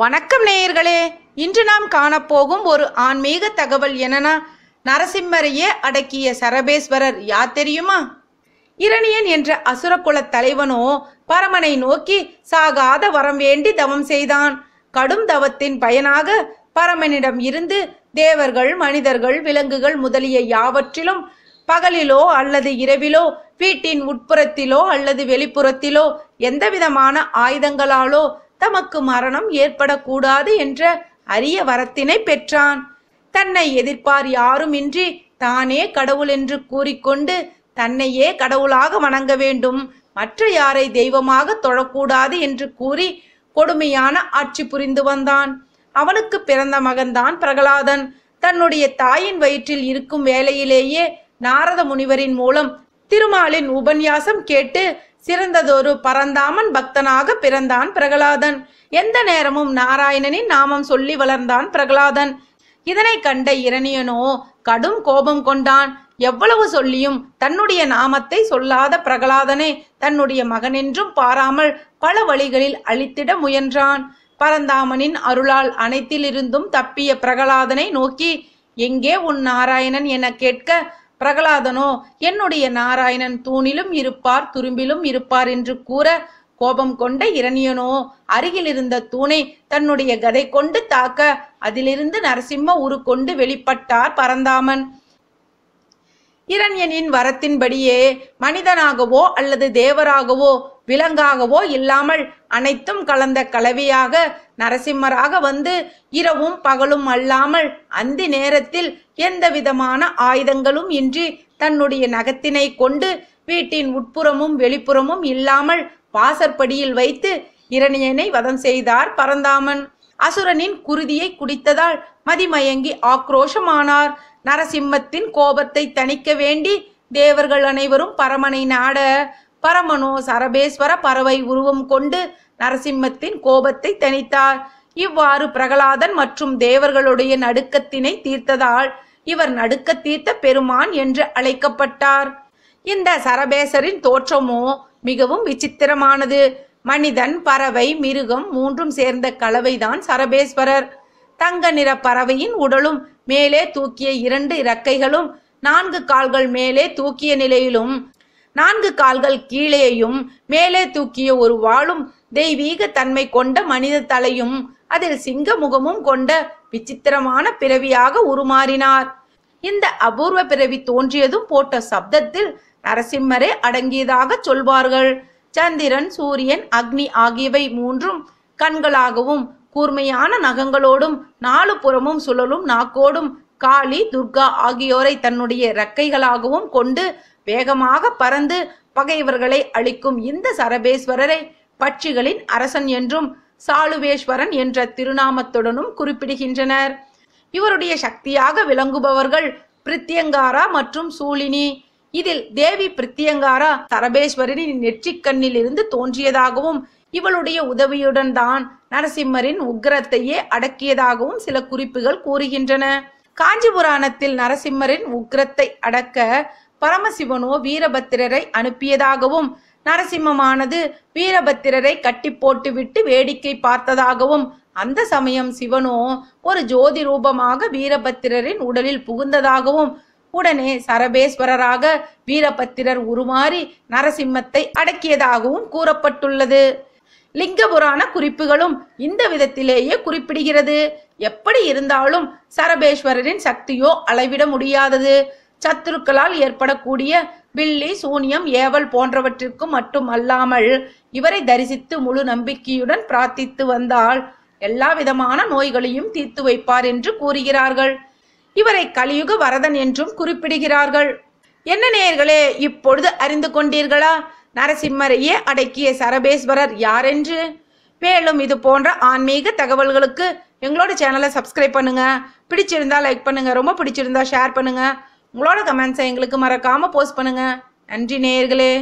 வணக்கம் நேயர்களே இன்று நாம் காணப்போகும் ஒரு ஆன்மீக தகவல் என்னன்னா நரசிம்மரையே அடக்கிய சரபேஸ்வரர் யார் தெரியுமா இரணியன் என்ற அசுரகுல தலைவனோ பரமனை நோக்கி சாகாத வரம் வேண்டி தவம் செய்தான் கடும் தவத்தின் பயனாக பரமனிடம் இருந்து தேவர்கள் மனிதர்கள் விலங்குகள் முதலிய யாவற்றிலும் பகலிலோ அல்லது இரவிலோ வீட்டின் உட்புறத்திலோ அல்லது வெளிப்புறத்திலோ எந்தவிதமான ஆயுதங்களாலோ தமக்கு மரணம் ஏற்படக்கூடாது என்ற அரிய வரத்தினை பெற்றான் தன்னை எதிர்ப்பார் யாருமின்றி தானே கடவுள் என்று கூறிக்கொண்டு தன்னையே கடவுளாக வணங்க வேண்டும் மற்ற யாரை தெய்வமாக தொழக்கூடாது என்று கூறி கொடுமையான ஆட்சி புரிந்து வந்தான் அவனுக்கு பிறந்த மகன்தான் பிரகலாதன் தன்னுடைய தாயின் வயிற்றில் இருக்கும் வேலையிலேயே நாரத முனிவரின் மூலம் திருமாலின் உபன்யாசம் கேட்டு சிறந்ததொரு பரந்தாமன் பக்தனாக பிறந்தான் பிரகலாதன் எந்த நேரமும் நாராயணனின் நாமம் சொல்லி வளர்ந்தான் பிரகலாதன் இதனை கண்ட இரணியனோ கடும் கோபம் கொண்டான் எவ்வளவு சொல்லியும் தன்னுடைய நாமத்தை சொல்லாத பிரகலாதனை தன்னுடைய மகனென்றும் பாராமல் பல வழிகளில் அழித்திட முயன்றான் பரந்தாமனின் அருளால் அனைத்திலிருந்தும் தப்பிய பிரகலாதனை நோக்கி எங்கே உன் நாராயணன் என கேட்க பிரகலாதனோ என்னுடைய நாராயணன் தூணிலும் இருப்பார் துரும்பிலும் இருப்பார் என்று கூற கோபம் கொண்ட இரணியனோ அருகில் இருந்த தூணை தன்னுடைய கதை கொண்டு தாக்க அதிலிருந்து நரசிம்ம உரு கொண்டு வெளிப்பட்டார் பரந்தாமன் இரண்யனின் வரத்தின்படியே மனிதனாகவோ அல்லது தேவராகவோ விலங்காகவோ இல்லாமல் அனைத்தும் கலந்த கலவியாக நரசிம்மராக வந்து இரவும் பகலும் அல்லாமல் அந்தி நேரத்தில் எந்த விதமான ஆயுதங்களும் இன்றி தன்னுடைய நகத்தினை கொண்டு வீட்டின் உட்புறமும் வெளிப்புறமும் இல்லாமல் வாசற்படியில் வைத்து இரணியனை வதம் செய்தார் பரந்தாமன் அசுரனின் குருதியை குடித்ததால் மதிமயங்கி ஆக்ரோஷமானார் நரசிம்மத்தின் கோபத்தை தணிக்க வேண்டி தேவர்கள் அனைவரும் பரமனை நாட பரமனோ சரபேஸ்வர பறவை உருவம் கொண்டு நரசிம்மத்தின் கோபத்தை தணித்தார் இவ்வாறு பிரகலாதன் மற்றும் தேவர்களுடைய நடுக்கத்தினை தீர்த்ததால் இவர் நடுக்க தீர்த்த பெருமான் என்று அழைக்கப்பட்டார் இந்த சரபேசரின் தோற்றமோ மிகவும் விசித்திரமானது மனிதன் பறவை மிருகம் மூன்றும் சேர்ந்த கலவைதான் சரபேஸ்வரர் தங்க நிற பறவையின் உடலும் மேலே தூக்கிய இரண்டு இறக்கைகளும் நான்கு கால்கள் மேலே தூக்கிய நிலையிலும் நான்கு கால்கள் கீழேயும் மேலே தூக்கிய ஒரு வாளும் தெய்வீக தன்மை கொண்ட மனித தலையும் அதில் சிங்க முகமும் கொண்ட விசித்திரமான பிறவியாக உருமாறினார் இந்த அபூர்வ பிறவி தோன்றியதும் போட்ட சப்தத்தில் நரசிம்மரே அடங்கியதாக சொல்வார்கள் சந்திரன் சூரியன் அக்னி ஆகியவை மூன்றும் கண்களாகவும் கூர்மையான நகங்களோடும் நாலு புறமும் சுழலும் நாக்கோடும் காளி துர்கா ஆகியோரை தன்னுடைய இரக்கைகளாகவும் கொண்டு வேகமாக பறந்து பகைவர்களை அளிக்கும் இந்த சரபேஸ்வரரை பட்சிகளின் அரசன் என்றும் சாலுவேஸ்வரன் என்ற திருநாமத்துடனும் குறிப்பிடுகின்றனர் இவருடைய சக்தியாக விளங்குபவர்கள் பிரித்தியங்காரா மற்றும் சூலினி இதில் தேவி பிரித்தியங்காரா சரபேஸ்வரனின் கண்ணில் இருந்து தோன்றியதாகவும் இவளுடைய உதவியுடன் தான் நரசிம்மரின் உக்ரத்தையே அடக்கியதாகவும் சில குறிப்புகள் கூறுகின்றன காஞ்சிபுராணத்தில் நரசிம்மரின் உக்ரத்தை அடக்க பரமசிவனோ வீரபத்திரரை அனுப்பியதாகவும் நரசிம்மமானது வீரபத்திரரை கட்டி போட்டுவிட்டு வேடிக்கை பார்த்ததாகவும் அந்த சமயம் சிவனோ ஒரு ஜோதி ரூபமாக வீரபத்திரரின் உடலில் புகுந்ததாகவும் உடனே சரபேஸ்வரராக வீரபத்திரர் உருமாறி நரசிம்மத்தை அடக்கியதாகவும் கூறப்பட்டுள்ளது லிங்கபுராண குறிப்புகளும் இந்த விதத்திலேயே குறிப்பிடுகிறது எப்படி இருந்தாலும் சரபேஸ்வரரின் சக்தியோ அளவிட முடியாதது சத்துருக்களால் ஏற்படக்கூடிய பில்லி சூனியம் ஏவல் போன்றவற்றிற்கும் மட்டும் அல்லாமல் இவரை தரிசித்து முழு நம்பிக்கையுடன் பிரார்த்தித்து வந்தால் எல்லா விதமான நோய்களையும் தீர்த்து வைப்பார் என்று கூறுகிறார்கள் இவரை கலியுக வரதன் என்றும் குறிப்பிடுகிறார்கள் என்ன நேர்களே இப்பொழுது அறிந்து கொண்டீர்களா நரசிம்மரையே அடக்கிய சரபேஸ்வரர் யார் என்று மேலும் இது போன்ற ஆன்மீக தகவல்களுக்கு எங்களோட சேனலை சப்ஸ்கிரைப் பண்ணுங்க பிடிச்சிருந்தா லைக் பண்ணுங்க ரொம்ப பிடிச்சிருந்தா ஷேர் பண்ணுங்க உங்களோட கமெண்ட்ஸை எங்களுக்கு மறக்காமல் போஸ்ட் பண்ணுங்கள் நன்றி நேயர்களே